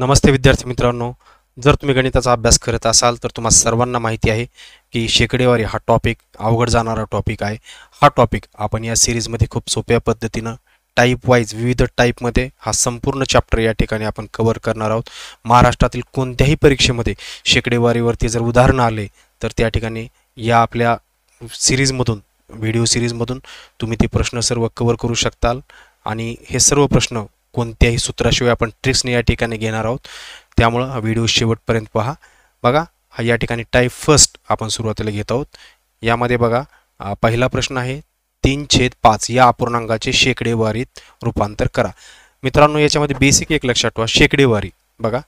नमस्ते विद्यार्थी मित्रांनो जर तुम्ही गणिताचा अभ्यास करत असाल तर तुम्हा सर्वांना माहिती आहे की शेकडेवारी हा टॉपिक अवघड जाणारा टॉपिक आहे हा टॉपिक आपण या सिरीजमध्ये खूप सोप्या पद्धतीनं टाईप वाईज विविध टाईपमध्ये हा संपूर्ण चॅप्टर या ठिकाणी आपण कवर करणार आहोत महाराष्ट्रातील कोणत्याही परीक्षेमध्ये शेकडेवारीवरती जर उदाहरणं आले तर त्या ठिकाणी या आपल्या सिरीजमधून व्हिडिओ सिरीजमधून तुम्ही ते प्रश्न सर्व कवर करू शकताल आणि हे सर्व प्रश्न कोणत्याही सूत्राशिवाय आपण ट्रिक्सने या ठिकाणी घेणार आहोत त्यामुळं हा व्हिडिओ शेवटपर्यंत पहा बघा हा या ठिकाणी टाईप फर्स्ट आपण सुरुवातीला घेत आहोत यामध्ये बघा पहिला प्रश्न आहे तीन छेद पाच या अपूर्णांकाचे शेकडेवारीत रूपांतर करा मित्रांनो याच्यामध्ये बेसिक एक लक्षात ठेवा शेकडेवारी बघा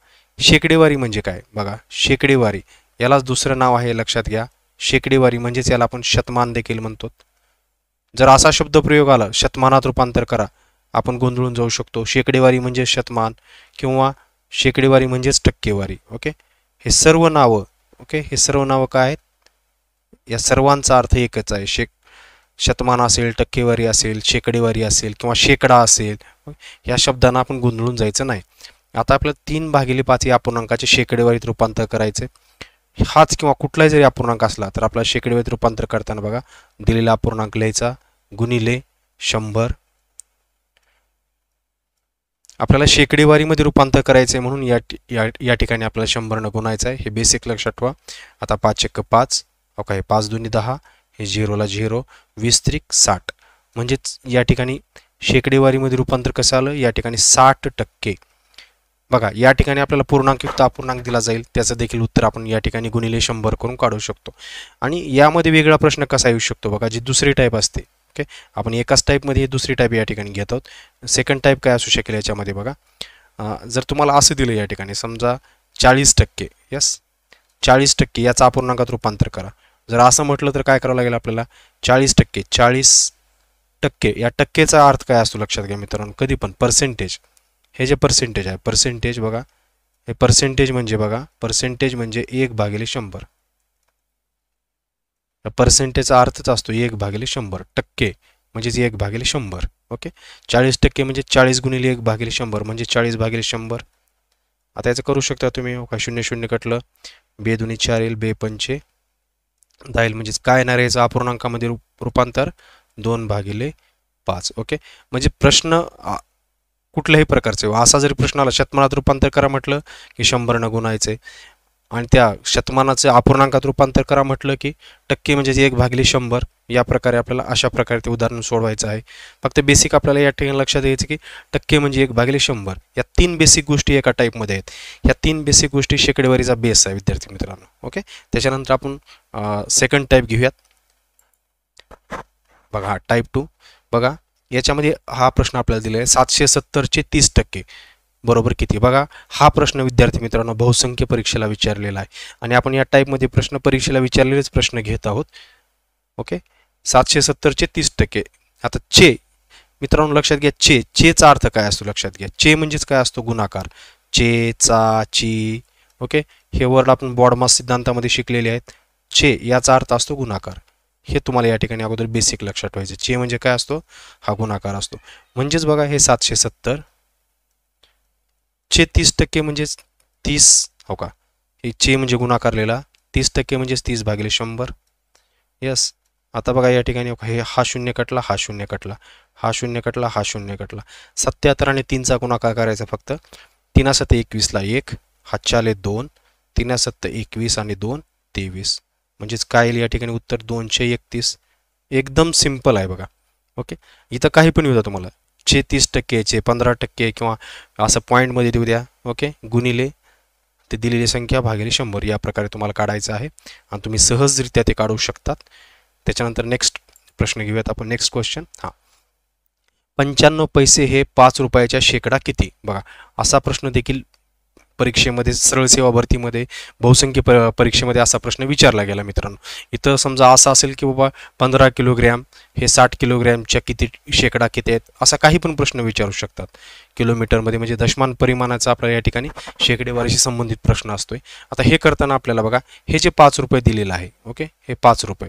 शेकडेवारी म्हणजे काय बघा शेकडेवारी यालाच दुसरं नाव आहे लक्षात घ्या शेकडेवारी म्हणजेच याला आपण शतमान देखील म्हणतो जर असा शब्द प्रयोग आला शतमानात रूपांतर करा आपण गोंधळून जाऊ शकतो शेकडेवारी म्हणजे शतमान किंवा शेकडेवारी म्हणजेच टक्केवारी ओके हे सर्व नावं ओके हे सर्व नावं काय आहेत या सर्वांचा अर्थ एकच आहे शेक शतमान असेल टक्केवारी असेल शेकडेवारी असेल किंवा शेकडा असेल या शब्दांना आपण गोंधळून जायचं नाही आता आपलं तीन भागिले पाच या अपूर्णांकाचे शेकडेवारीत रूपांतर करायचे हाच किंवा कुठलाही जरी अपूर्णांक असला तर आपला शेकडेवारीत रूपांतर करताना बघा दिलेला अपूर्णांक लिहायचा गुणिले शंभर आपल्याला शेकडेवारीमध्ये रूपांतर करायचं आहे म्हणून या या ठिकाणी आपल्याला न गुणायचं आहे हे बेसिक लक्षात ठेवा आता पाच एक पाच ओके पाच दोन्ही दहा हे झिरोला झिरो वीस त्रिक साठ म्हणजेच या ठिकाणी शेकडेवारीमध्ये रूपांतर कसं आलं या ठिकाणी साठ टक्के बघा या ठिकाणी आपल्याला पूर्णांक किंवा अपूर्णांक दिला जाईल त्याचं देखील उत्तर आपण या ठिकाणी गुणिले शंभर करून काढू शकतो आणि यामध्ये वेगळा प्रश्न कसा येऊ शकतो बघा जी दुसरी टाईप असते ओके आपण एकाच टाईपमध्ये दुसरी टाईप या ठिकाणी घेत आहोत सेकंड टाईप काय असू शकेल याच्यामध्ये बघा जर तुम्हाला असं दिलं या ठिकाणी समजा चाळीस टक्के यस चाळीस टक्के याचा अपूर्णांकात रूपांतर करा जर असं म्हटलं तर काय करावं लागेल आपल्याला चाळीस टक्के चाळीस टक्के या टक्केचा अर्थ काय असतो लक्षात घ्या मित्रांनो कधी पण पर्सेंटेज हे जे पर्सेंटेज आहे पर्सेंटेज बघा हे पर्सेंटेज म्हणजे बघा पर्सेंटेज म्हणजे एक भागिले शंभर पर्सेंटेजचा अर्थच असतो एक भागिले शंभर टक्के म्हणजेच एक भागिले शंभर ओके चाळीस टक्के म्हणजे चाळीस गुणिले एक भागिले शंभर म्हणजे चाळीस भागिले शंभर आता याचं करू शकता तुम्ही हो, का शून्य शून्य कटलं बे दुनी चार येईल बे पंचे दाईल म्हणजेच काय येणार याचं अपूर्णांकामध्ये रूपांतर दोन भागिले पाच ओके म्हणजे प्रश्न कुठल्याही प्रकारचे असा जरी प्रश्न आला शतमानात रूपांतर करा म्हटलं की शंभरनं गुणायचे आणि त्या शतमानाचे अपूर्णांकात रूपांतर करा म्हटलं की टक्के म्हणजे एक भागली शंभर या प्रकारे आपल्याला अशा प्रकारे ते उदाहरण सोडवायचं आहे फक्त बेसिक आपल्याला या ठिकाणी लक्षात यायचं की टक्के म्हणजे एक भागले शंभर या तीन बेसिक गोष्टी एका टाईपमध्ये आहेत ह्या तीन बेसिक गोष्टी शेकडेवारीचा बेस आहे विद्यार्थी मित्रांनो ओके त्याच्यानंतर आपण सेकंड टाईप घेऊयात बघा टाईप टू बघा याच्यामध्ये हा प्रश्न आपल्याला दिला आहे सातशे सत्तरचे तीस टक्के बरोबर किती बघा हा प्रश्न विद्यार्थी मित्रांनो बहुसंख्य परीक्षेला विचारलेला आहे आणि आपण या टाईपमध्ये प्रश्न परीक्षेला विचारलेलेच प्रश्न घेत आहोत ओके सातशे सत्तरचे तीस टक्के आता चे मित्रांनो लक्षात घ्या चे चेचा अर्थ काय असतो लक्षात घ्या चे म्हणजेच काय असतो गुणाकार चे चा ची ओके हे वर्ड आपण बॉडमास सिद्धांतामध्ये शिकलेले आहेत चे याचा अर्थ असतो गुणाकार हे तुम्हाला या ठिकाणी अगोदर बेसिक लक्षात ठेवायचं चे म्हणजे काय असतो हा गुणाकार असतो म्हणजेच बघा हे सातशे सत्तर चे तीस टक्के म्हणजेच तीस हो का हे चे म्हणजे गुणाकारलेला तीस टक्के म्हणजेच तीस भागिले शंभर यस आता बघा या ठिकाणी हे हा शून्य कटला हा शून्य कटला हा शून्य कटला हा शून्य कटला सत्याहत्तर आणि तीनचा गुणाकार करायचा फक्त तिना सत्य एकवीसला एक चाले दोन तिना सत्य एकवीस आणि दोन तेवीस म्हणजेच काय येईल या ठिकाणी उत्तर दोनशे एकतीस एकदम सिम्पल आहे बघा ओके इथं काही पण येऊ तुम्हाला चे तीस टक्केचे पंधरा टक्के किंवा असं पॉईंटमध्ये देऊ द्या ओके गुणिले ते दिलेली संख्या भागिले शंभर या प्रकारे तुम्हाला काढायचं आहे आणि तुम्ही सहजरित्या ते काढू शकतात त्याच्यानंतर नेक्स्ट प्रश्न घेऊयात आपण नेक्स्ट क्वेश्चन हां पंच्याण्णव पैसे हे पाच रुपयाच्या शेकडा किती बघा असा प्रश्न देखील परीक्षेमध्ये सरळ सेवा भरतीमध्ये बहुसंख्य प परीक्षेमध्ये असा प्रश्न विचारला गेला मित्रांनो इथं समजा असा असेल की बाबा पंधरा किलोग्रॅम हे साठ किलोग्रॅमच्या किती शेकडा किती आहेत असा काही पण प्रश्न विचारू शकतात किलोमीटरमध्ये म्हणजे दशमान परिमाणाचा आपल्याला या ठिकाणी शेकडेवारीशी संबंधित प्रश्न असतोय आता हे करताना आपल्याला बघा हे जे पाच रुपये दिलेलं आहे ओके हे पाच रुपये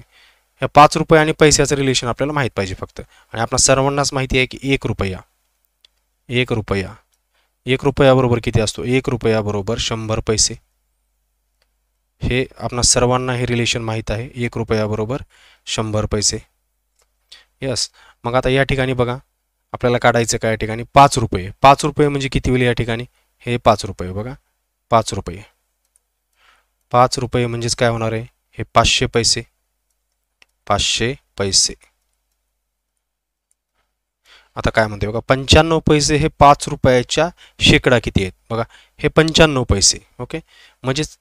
ह्या पाच रुपये आणि पैशाचं रिलेशन आपल्याला माहीत पाहिजे फक्त आणि आपण सर्वांनाच माहिती आहे की एक रुपया एक रुपया एक रुपयाबरोबर किती असतो एक रुपयाबरोबर शंभर पैसे हे आपणा सर्वांना हे रिलेशन माहीत आहे एक रुपयाबरोबर शंभर पैसे यस मग आता या ठिकाणी बघा आपल्याला काढायचं काय या ठिकाणी पाच रुपये पाच रुपये म्हणजे किती होईल या ठिकाणी हे पाच रुपये बघा पाच रुपये पाच रुपये म्हणजेच काय होणार आहे हे पाचशे पैसे पाचशे पैसे आता काय म्हणते बघा पंच्याण्णव पैसे हे पाच रुपयाच्या शेकडा किती आहेत बघा हे पंच्याण्णव पैसे ओके म्हणजेच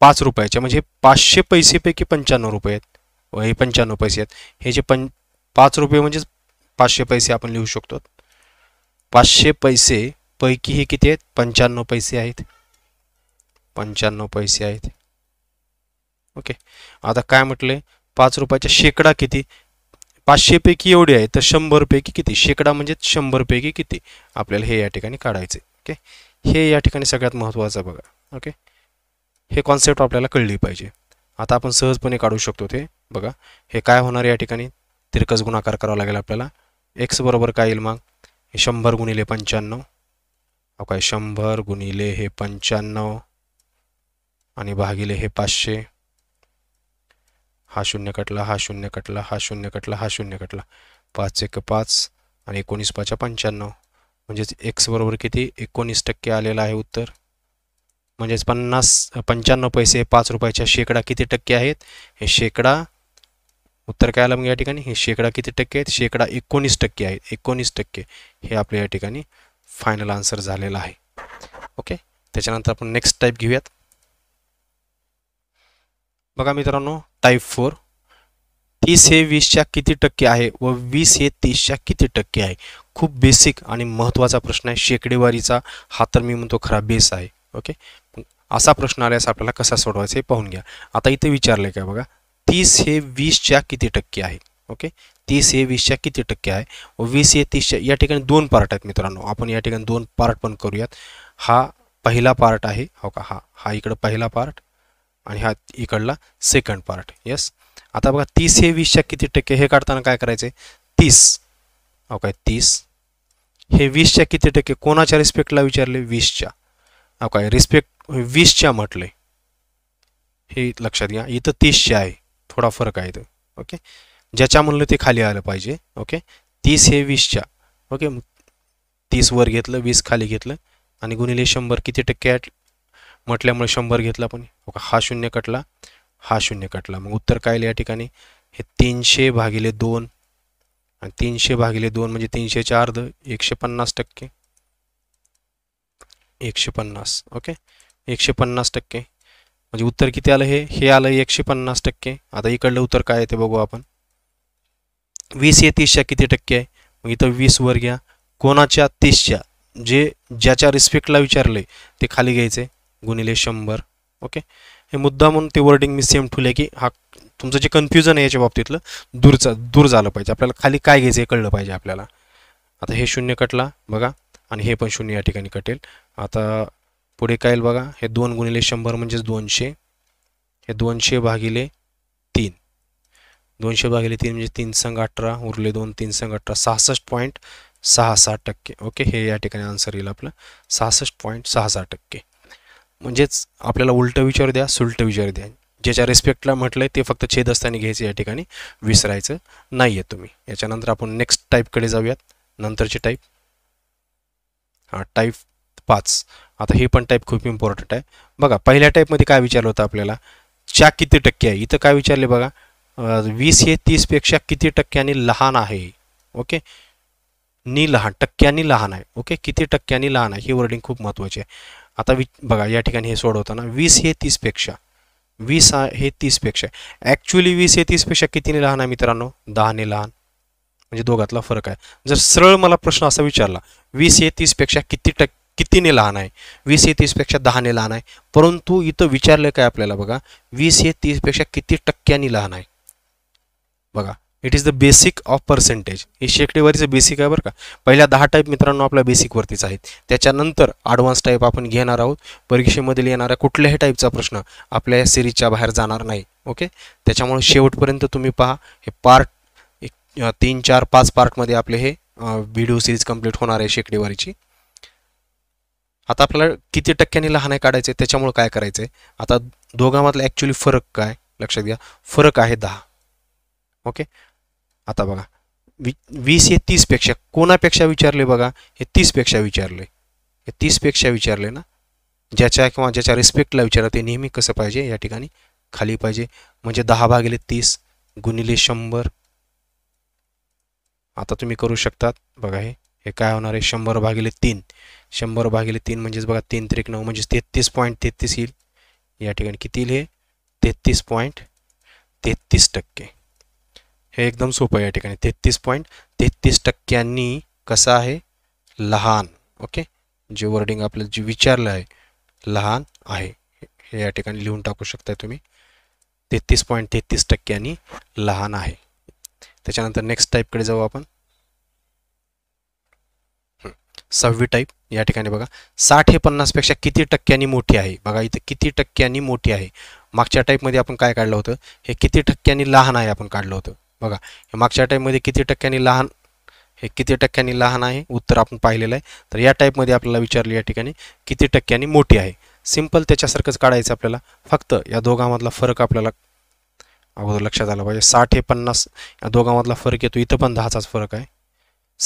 पाच रुपयाच्या म्हणजे पाचशे पैसेपैकी पंच्याण्णव रुपये आहेत हे पंच्याण्णव पैसे आहेत हे जे पं पाच रुपये म्हणजेच पाचशे पैसे आपण लिहू शकतो पाचशे पैसे पैकी हे किती आहेत पंच्याण्णव पैसे आहेत पंच्याण्णव पैसे आहेत ओके आता काय म्हटले पाच रुपयाच्या शेकडा किती पाचशेपैकी एवढी आहे तर शंभरपैकी किती शेकडा म्हणजे शंभरपैकी किती आपल्याला हे या ठिकाणी काढायचे ओके हे या ठिकाणी सगळ्यात महत्त्वाचं बघा ओके हे कॉन्सेप्ट आपल्याला कळली पाहिजे आता आपण सहजपणे काढू शकतो ते बघा हे काय होणार या ठिकाणी तिरकस गुणाकार करावा लागेल आपल्याला एक्स बरोबर काय येईल मग हे शंभर गुणिले पंच्याण्णव काय शंभर गुणिले हे पंच्याण्णव आणि भागिले हे पाचशे हा शून्य कटला हा शून्य कटला हा शून्य कटला हा शून्य कटला पाच एक पाच आणि एकोणीस पाचा पंच्याण्णव म्हणजेच एक्स बरोबर किती एकोणीस टक्के आलेलं आहे उत्तर म्हणजेच पन्नास पंच्याण्णव पैसे पाच रुपयाच्या शेकडा किती टक्के आहेत हे शेकडा उत्तर काय आलं मग या ठिकाणी हे शेकडा किती टक्के आहेत शेकडा एकोणीस टक्के आहेत एकोणीस टक्के हे आपल्या या ठिकाणी फायनल आन्सर झालेला आहे ओके त्याच्यानंतर आपण नेक्स्ट टाईप घेऊयात बघा मित्रांनो टाईप फोर तीस हे वीसच्या किती टक्के आहे व वीस हे तीसच्या किती टक्के आहे खूप बेसिक आणि महत्त्वाचा प्रश्न आहे शेकडेवारीचा हा तर मी म्हणतो खरा बेस आहे ओके असा प्रश्न आल्यास आपल्याला कसा सोडवायचा हे पाहून घ्या आता इथे विचारलं काय बघा तीस हे वीसच्या किती टक्के आहे ओके तीस हे वीसच्या किती टक्के आहे व वीस हे तीसच्या या ठिकाणी दोन पार्ट आहेत मित्रांनो आपण या ठिकाणी दोन पार्ट पण करूयात हा पहिला पार्ट आहे हो का हा हा इकडं पहिला पार्ट आणि हा इकडला सेकंड पार्ट यस आता बघा तीस हे वीसच्या किती टक्के हे काढताना काय करायचे तीस ओके तीस हे वीसच्या किती टक्के कोणाच्या रिस्पेक्टला विचारले वीसच्या काय रिस्पेक्ट वीसच्या म्हटले हे लक्षात घ्या इथं तीसचे आहे थोडा फरक आहे तो ओके ज्याच्या म्हणलं ते खाली आलं पाहिजे ओके तीस हे वीसच्या ओके तीस वर घेतलं वीस खाली घेतलं आणि गुणिले शंभर किती टक्के म्हटल्यामुळे शंभर घेतला पण हा शून्य कटला हा शून्य कटला मग उत्तर काय या ठिकाणी हे तीनशे भागिले दोन आणि तीनशे भागिले दोन म्हणजे तीनशे चार द एकशे पन्नास टक्के एकशे पन्नास ओके एकशे पन्नास टक्के म्हणजे उत्तर किती आलं हे हे आलं एकशे पन्नास टक्के आता इकडलं उत्तर काय येते बघू आपण वीस हे तीसच्या किती टक्के आहे मग इथं वीस वर घ्या कोणाच्या तीसच्या जे ज्याच्या रिस्पेक्टला विचारले ते खाली घ्यायचे गुणिले शंभर ओके हे मुद्दा म्हणून ते वर्डिंग मी सेम ठेवले की हा तुमचं जे कन्फ्युजन आहे याच्या बाबतीतलं दूरचा दूर झालं पाहिजे आपल्याला खाली काय घ्यायचं हे कळलं पाहिजे आपल्याला आता हे शून्य कटला बघा आणि हे पण शून्य या ठिकाणी कटेल आता पुढे काय येईल बघा हे दोन गुणिले शंभर म्हणजेच दोनशे हे दोनशे भागिले तीन दोनशे भागिले तीन म्हणजे तीन संघ अठरा उरले दोन तीन संघ अठरा सहासष्ट पॉईंट सहा सहा टक्के ओके हे या ठिकाणी आन्सर येईल आपलं सहासष्ट पॉईंट सहा सहा टक्के म्हणजेच आपल्याला उलटं विचार द्या सुलट विचार द्या ज्याच्या रिस्पेक्टला म्हटलं ते फक्त छेद घ्यायचं या ठिकाणी विसरायचं नाही आहे तुम्ही याच्यानंतर आपण नेक्स्ट टाईपकडे जाऊयात नंतरची टाईप हां टाईप पाच आता हे पण टाईप खूप इम्पॉर्टंट आहे बघा पहिल्या टाईपमध्ये काय विचारलं होतं आपल्याला च्या किती टक्के आहे इथं काय विचारले बघा वीस हे तीसपेक्षा किती टक्क्यांनी लहान आहे ओके नी लहान टक्क्यांनी लहान आहे ओके किती टक्क्यांनी लहान आहे ही वर्डिंग खूप महत्त्वाची आहे आता वि बघा या ठिकाणी हे सोडवताना वीस हे तीसपेक्षा वीस हे तीसपेक्षा ॲक्च्युली वीस हे तीसपेक्षा कितीने लहान आहे मित्रांनो दहाने लहान म्हणजे दोघातला फरक आहे जर सरळ मला प्रश्न असा विचारला वीस हे तीसपेक्षा किती टक्के कितीने लहान आहे वीस हे तीसपेक्षा दहाने लहान आहे परंतु इथं विचारलं काय आपल्याला बघा वीस हे तीसपेक्षा किती टक्क्यांनी लहान आहे बघा it is the basic of percentage हे शेकडेवारीचं बेसिक आहे बरं का पहिल्या दहा टाईप मित्रांनो आपल्या बेसिकवरतीच आहेत त्याच्यानंतर ॲडव्हान्स टाईप आपण घेणार आहोत परीक्षेमध्ये येणाऱ्या कुठल्याही टाईपचा प्रश्न आपल्या या सिरीजच्या बाहेर जाणार नाही ओके त्याच्यामुळे शेवटपर्यंत तुम्ही पहा हे पार्ट एक तीन चार पाच पार्टमध्ये आपले हे व्हिडिओ सिरीज कंप्लीट होणार आहे शेकडेवारीची आता आपल्याला किती टक्क्यांनी लहान आहे काढायचे त्याच्यामुळे काय करायचं आहे आता दोघांमधला ॲक्च्युली फरक काय लक्षात घ्या फरक आहे दहा ओके आता बघा वि वीस हे तीसपेक्षा कोणापेक्षा विचारले बघा हे तीसपेक्षा विचारले हे तीसपेक्षा विचारले ना ज्याच्या किंवा ज्याच्या रिस्पेक्टला विचारलं ते नेहमी कसं पाहिजे या ठिकाणी खाली पाहिजे म्हणजे दहा भागिले तीस गुणिले शंभर आता तुम्ही करू शकतात बघा हे हे काय होणार आहे शंभर भागिले तीन शंभर भागिले तीन म्हणजेच बघा तीन त्रिक नऊ म्हणजेच तेहतीस पॉईंट तेहतीस येईल या ठिकाणी किती येईल हे तेहतीस पॉईंट तेहतीस टक्के हे एकदम सोपं या ठिकाणी तेहतीस पॉईंट तेहतीस टक्क्यांनी कसं आहे लहान ओके जे वर्डिंग आपलं जे विचारलं आहे लहान आहे हे या ठिकाणी लिहून टाकू शकता तुम्ही तेहतीस पॉईंट तेहतीस टक्क्यांनी लहान आहे त्याच्यानंतर नेक्स्ट टाईपकडे जाऊ आपण सहावी टाईप या ठिकाणी बघा साठ हे पन्नासपेक्षा किती टक्क्यांनी मोठी आहे बघा इथं किती टक्क्यांनी मोठी आहे मागच्या टाईपमध्ये आपण काय काढलं होतं हे किती टक्क्यांनी लहान आहे आपण काढलं होतं बघा मागच्या टाईपमध्ये किती टक्क्यांनी लहान हे किती टक्क्यांनी लहान आहे उत्तर आपण पाहिलेलं आहे तर या टाईपमध्ये आपल्याला विचारलं या ठिकाणी किती टक्क्यांनी मोठी आहे सिंपल त्याच्यासारखंच काढायचं आपल्याला फक्त या दोघांमधला फरक आपल्याला अगोदर लक्षात आला पाहिजे साठ हे पन्नास या दोघांमधला फरक येतो इथं पण दहाचाच फरक आहे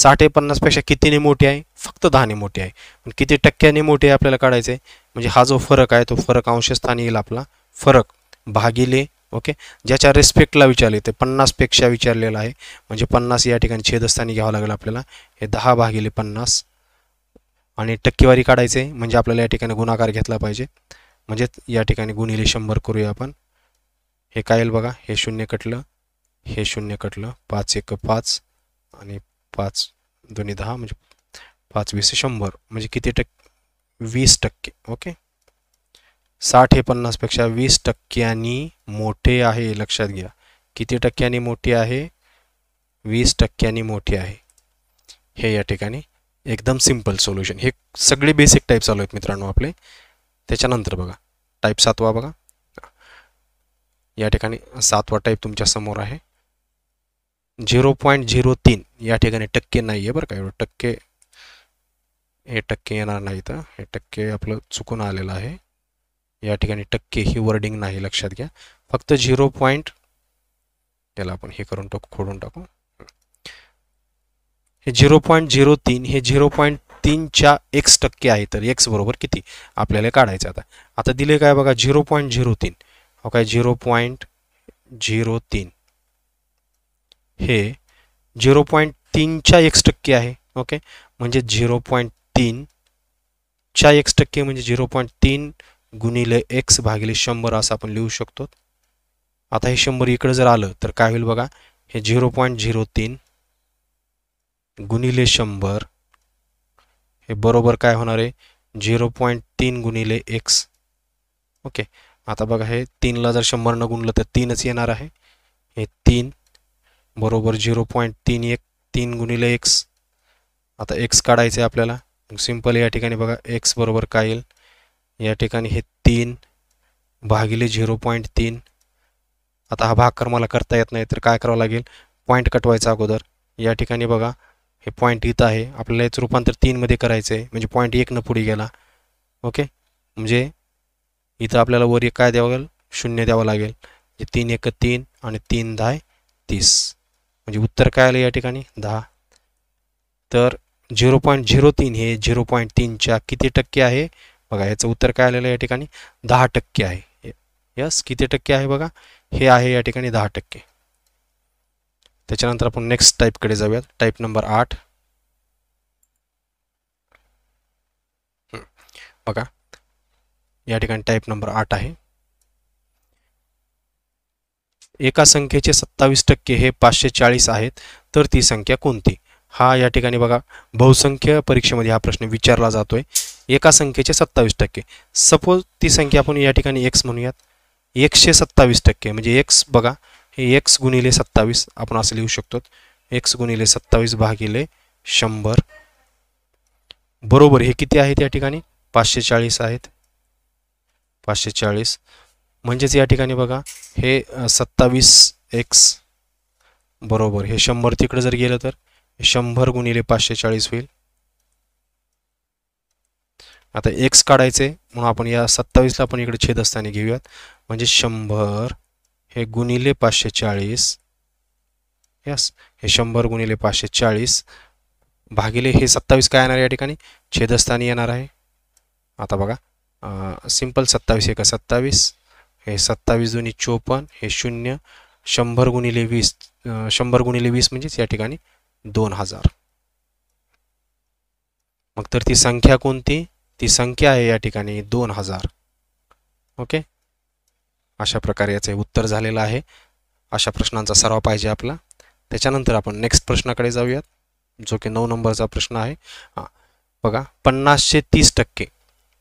साठ हे पन्नासपेक्षा कितीने मोठी आहे फक्त दहाने मोठी आहे पण किती टक्क्याने मोठी आहे आपल्याला काढायचं आहे म्हणजे हा जो फरक आहे तो फरक अंशस्थानी येईल आपला फरक भागिले ओके ज्याच्या रेस्पेक्टला विचारले ते पन्नासपेक्षा विचारलेलं आहे म्हणजे पन्नास या ठिकाणी छेदस्थानी घ्यावं लागेल आपल्याला हे दहा भागिले पन्नास आणि टक्केवारी काढायचे म्हणजे आपल्याला या ठिकाणी गुणाकार घेतला पाहिजे म्हणजे या ठिकाणी गुणिले शंभर करूया आपण हे काय येईल बघा हे शून्य कटलं हे शून्य कटलं पाच एक पाच आणि पाच दोन्ही दहा म्हणजे पाच वीस शंभर म्हणजे किती टक्के वीस टक्के ओके साठ हे पन्नासपेक्षा वीस टक्क्यांनी मोठे आहे लक्षात घ्या किती टक्क्यांनी मोठी आहे वीस टक्क्यांनी मोठी आहे हे या ठिकाणी एकदम सिम्पल सोल्युशन हे सगळे बेसिक टाईप चालू आहेत मित्रांनो आपले त्याच्यानंतर बघा टाईप सातवा बघा या ठिकाणी सातवा टाईप तुमच्या समोर आहे झिरो पॉईंट झिरो तीन या ठिकाणी टक्के नाही आहे बरं का एवढं टक्के हे टक्के येणार नाही तर हे टक्के आपलं चुकून आलेलं आहे या ठिकाणी टक्के ही वर्डिंग नाही लक्षात घ्या फक्त झिरो पॉईंट याला आपण हे करून टाकू खोडून टाकू हे झिरो पॉईंट झिरो तीन हे झिरो पॉईंट तीनच्या एक्स टक्के आहे तर एक्स बरोबर किती आपल्याला काढायचं आता आता दिले काय बघा झिरो पॉईंट झिरो तीन हो काय झिरो पॉईंट झिरो तीन हे झिरो पॉईंट तीनच्या एक्स टक्के आहे ओके म्हणजे झिरो पॉईंट तीनच्या एक्स टक्के म्हणजे झिरो पॉईंट तीन गुणिले एक्स भागिले शंभर असं आपण लिहू शकतो आता हे शंभर इकडं जर आलं तर काय होईल बघा हे झिरो पॉईंट झिरो तीन गुणिले शंभर हे बरोबर काय होणार आहे झिरो पॉईंट तीन गुणिले एक्स ओके आता बघा हे तीनला जर शंभरनं गुणलं तर तीनच येणार आहे हे तीन बरोबर झिरो पॉईंट तीन एक तीन गुणिले एक्स आता एक्स काढायचं आहे आपल्याला सिम्पल या ठिकाणी बघा एक्स बरोबर काय येईल या ठिकाणी हे तीन भागिले झिरो पॉईंट तीन आता हा भाग मला करता येत नाही तर काय करावं लागेल पॉईंट कटवायचा अगोदर या ठिकाणी बघा हे पॉईंट इथं आहे आपल्याला याचं रूपांतर तीनमध्ये करायचं आहे म्हणजे पॉईंट एकनं पुढे गेला ओके म्हणजे इथं आपल्याला वर एक काय द्यावं लागेल शून्य द्यावं लागेल म्हणजे तीन एक तीन आणि तीन दहा तीस म्हणजे उत्तर काय आलं या ठिकाणी दहा तर झिरो पॉईंट झिरो तीन हे झिरो पॉईंट तीनच्या किती टक्के आहे बघा याचं उत्तर काय आलेलं आहे या ठिकाणी दहा टक्के आहे यस किती टक्के आहे बघा हे आहे या ठिकाणी दहा टक्के त्याच्यानंतर आपण नेक्स्ट टाईपकडे जाऊयात टाईप नंबर आठ बघा या ठिकाणी टाईप नंबर आठ आहे एका संख्येचे सत्तावीस टक्के हे पाचशे चाळीस आहेत तर ती संख्या कोणती हा या ठिकाणी बघा बहुसंख्य परीक्षेमध्ये हा प्रश्न विचारला जातोय एका संख्येचे सत्तावीस टक्के सपोज ती संख्या आपण या ठिकाणी एक्स म्हणूयात एकशे सत्तावीस टक्के म्हणजे एक्स बघा हे एक्स गुणिले सत्तावीस आपण असं लिहू शकतो एक्स गुणिले सत्तावीस भागिले शंभर बरोबर हे किती आहेत या ठिकाणी पाचशे चाळीस आहेत पाचशे चाळीस म्हणजेच या ठिकाणी बघा हे सत्तावीस एक्स बरोबर हे शंभर तिकडे जर गेलं तर शंभर गुणिले पाचशे चाळीस होईल आता एक्स काढायचे म्हणून आपण या सत्तावीसला आपण इकडे छेदस्थानी घेऊयात म्हणजे शंभर हे गुणिले पाचशे चाळीस यस हे शंभर गुणिले पाचशे चाळीस भागिले हे सत्तावीस काय येणार या ठिकाणी छेदस्थानी येणार आहे आता बघा सिंपल सत्तावीस एका सत्तावीस हे सत्तावीस दोन्ही चोपन्न हे शून्य शंभर गुणिले वीस शंभर गुणिले वीस म्हणजेच या ठिकाणी दोन हजार मग तर ती संख्या कोणती ती संख्या आहे या ठिकाणी दोन हजार ओके अशा प्रकारे याचे उत्तर झालेलं आहे अशा प्रश्नांचा सराव पाहिजे आपला त्याच्यानंतर आपण नेक्स्ट प्रश्नाकडे जाऊयात जो की नऊ नंबरचा प्रश्न आहे बघा पन्नासशे तीस टक्के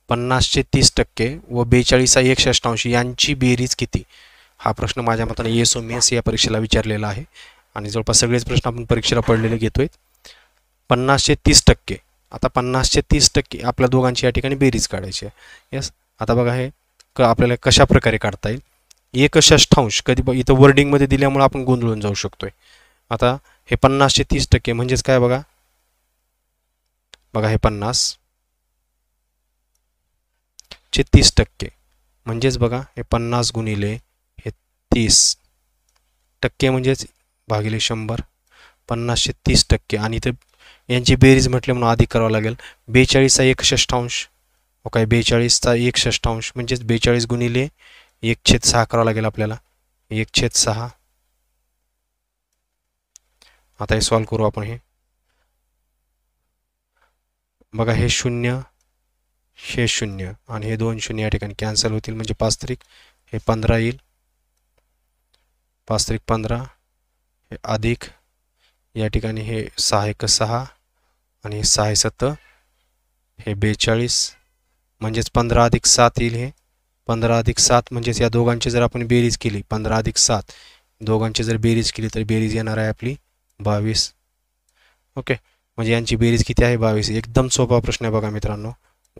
पन्नासशे तीस टक्के व बेचाळीसा एकशे अष्टाऐंशी यांची बेरीज किती हा प्रश्न माझ्या मताने येसो ओ मेस या परीक्षेला विचारलेला आहे आणि जवळपास सगळेच प्रश्न आपण परीक्षेला पडलेले घेतोय पन्नासशे तीस टक्के आता पन्नासचे तीस टक्के आपल्या दोघांची या ठिकाणी बेरीज काढायची आहे यस आता बघा हे क आपल्याला कशा प्रकारे काढता येईल एक षष्ठांश कधी इथं वर्डिंगमध्ये दिल्यामुळे आपण गोंधळून जाऊ शकतोय आता हे पन्नासचे तीस टक्के म्हणजेच काय बघा बघा हे पन्नास चे तीस टक्के म्हणजेच बघा हे पन्नास गुणिले हे तीस टक्के म्हणजेच भागिले शंभर पन्नासशे तीस टक्के आणि ते यांची बेरीज म्हटले म्हणून अधिक करावं लागेल बेचाळीसचा एक षष्ठांश ओके बेचाळीसचा एक षष्ठांश म्हणजेच बेचाळीस गुणिले एक छेद सहा करावं लागेल आपल्याला एक छेद सहा आता हे सॉल्व करू आपण हे बघा हे शून्य हे शून्य आणि हे दोन शून्य या ठिकाणी कॅन्सल होतील म्हणजे पाच तारीख हे पंधरा येईल पाच तारीख पंधरा हे अधिक या ठिकाणी हे सहा एक सहा आणि सहा हे बेचाळीस म्हणजेच पंधरा अधिक सात येईल हे पंधरा अधिक सात म्हणजेच या दोघांची जर आपण बेरीज केली पंधरा अधिक सात दोघांची जर बेरीज केली तर बेरीज येणार आहे आपली बावीस ओके म्हणजे यांची बेरीज किती आहे बावीस एकदम सोपा प्रश्न आहे बघा मित्रांनो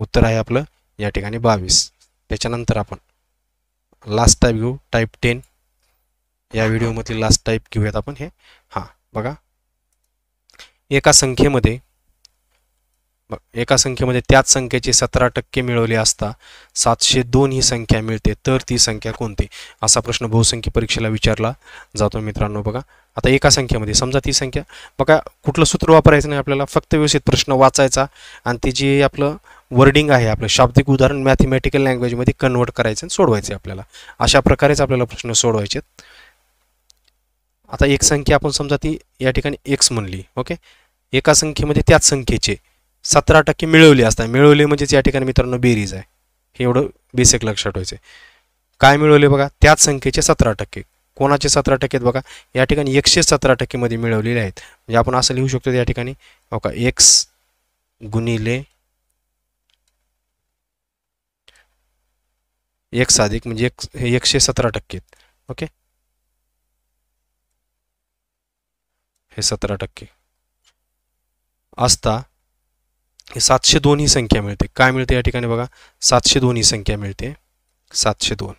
उत्तर आहे आपलं या ठिकाणी बावीस त्याच्यानंतर आपण लास्ट टाईप घेऊ टाईप टेन या व्हिडिओमधली लास्ट टाईप घेऊयात आपण हे हां बघा एका संख्येमध्ये एका संख्येमध्ये त्याच संख्येचे सतरा टक्के मिळवले असता सातशे दोन ही संख्या मिळते तर ती संख्या कोणती असा प्रश्न बहुसंख्य परीक्षेला विचारला जातो मित्रांनो बघा आता एका संख्येमध्ये समजा ती संख्या बघा कुठलं सूत्र वापरायचं नाही आपल्याला फक्त व्यवस्थित प्रश्न वाचायचा आणि ती जी आपलं वर्डिंग आहे आपलं शाब्दिक उदाहरण मॅथमॅटिकल लँग्वेजमध्ये कन्वर्ट करायचं आणि सोडवायचं आपल्याला अशा प्रकारेच आपल्याला प्रश्न सोडवायचे आता एक संख्या आपण समजा ती या ठिकाणी एक्स म्हणली ओके एका संख्येमध्ये त्याच संख्येचे सतरा टक्के मिळवली असता मिळवली म्हणजेच या ठिकाणी मित्रांनो बेरीज आहे हे एवढं बेसिक लक्षात ठेवायचं काय मिळवले बघा त्याच संख्येचे सतरा टक्के कोणाचे सतरा टक्के बघा या ठिकाणी एकशे सतरा टक्केमध्ये मिळवलेले आहेत म्हणजे आपण असं लिहू शकतो या ठिकाणी बघा एक्स गुणिले एक साधिक म्हणजे एक हे एकशे सतरा टक्के ओके हे सतरा टक्के असता सातशे दोन ही संख्या मिळते काय मिळते या ठिकाणी बघा सातशे दोन ही संख्या मिळते सातशे दोन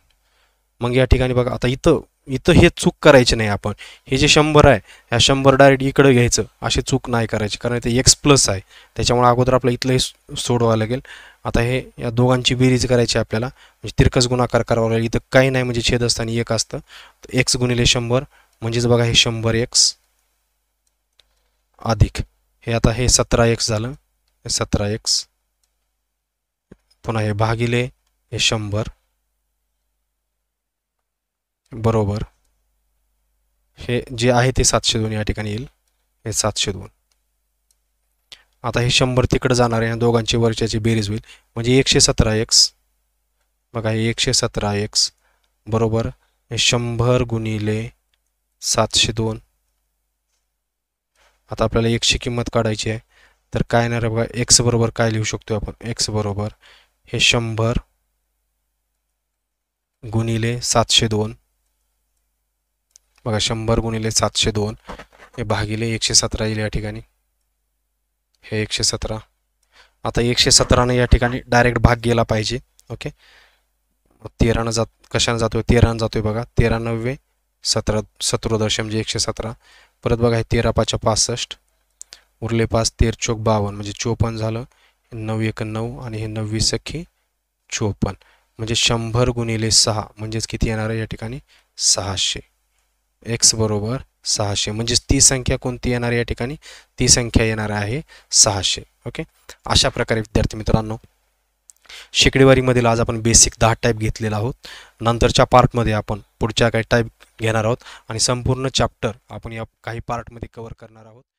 मग या ठिकाणी बघा आता इथं इथं हे चूक करायची नाही आपण हे जे शंभर आहे ह्या शंभर डायरेक्ट इकडं घ्यायचं असे चूक नाही करायची कारण इथे एक्स प्लस आहे त्याच्यामुळे अगोदर आपलं इथलं सोडवा सोडवावं लागेल आता हे या दोघांची बेरीज करायची आपल्याला म्हणजे तिरकस गुणाकार करावा लागेल इथं काही नाही म्हणजे छेद छेदस्थानी एक असतं तर एक्स गुणिले शंभर म्हणजेच बघा हे शंभर एक्स अधिक हे आता हे सतरा एक्स झालं सतरा एक्स पुन्हा हे भागिले हे शंभर बरोबर हे जे आहे ते सातशे दोन या ठिकाणी येईल हे सातशे दोन आता हे शंभर तिकडे जाणार आहे दोघांची वरच्याची बेरीज होईल म्हणजे एकशे सतरा एक्स बघा हे एकशे सतरा एक्स बरोबर हे शंभर गुणिले सातशे दोन आता आपल्याला एकशे किंमत काढायची आहे तर काय येणार आहे बघा एक्स बरोबर काय लिहू शकतो आपण एक्स बरोबर हे शंभर गुणिले सातशे दोन बघा शंभर गुणिले सातशे दोन हे भागिले एकशे सतरा येईल या ठिकाणी हे एकशे सतरा आता एकशे सतरानं या ठिकाणी डायरेक्ट भाग गेला पाहिजे ओके तेरानं जात कशानं जातोय तेरानं जातोय बघा तेरा नव्वे सतरा सतरा दश म्हणजे एकशे सतरा परत बघा हे तेरा पाचशे पासष्ट उरले पाच तेर चोक बावन्न म्हणजे चोपन्न झालं नऊ एक नऊ आणि हे नव्वीस सख्खी चोपन्न म्हणजे शंभर गुणिले सहा म्हणजेच किती येणार आहे या ठिकाणी सहाशे एक्स बरोबर सहाशे म्हणजेच ती संख्या कोणती येणार या ठिकाणी ती संख्या येणार आहे सहाशे ओके अशा प्रकारे विद्यार्थी मित्रांनो शेकडेवारीमधील आज आपण बेसिक दहा टाईप घेतलेला आहोत नंतरच्या पार्टमध्ये आपण पुढच्या काही टाईप घेणार आहोत आणि संपूर्ण चॅप्टर आपण या काही पार्टमध्ये कवर करणार आहोत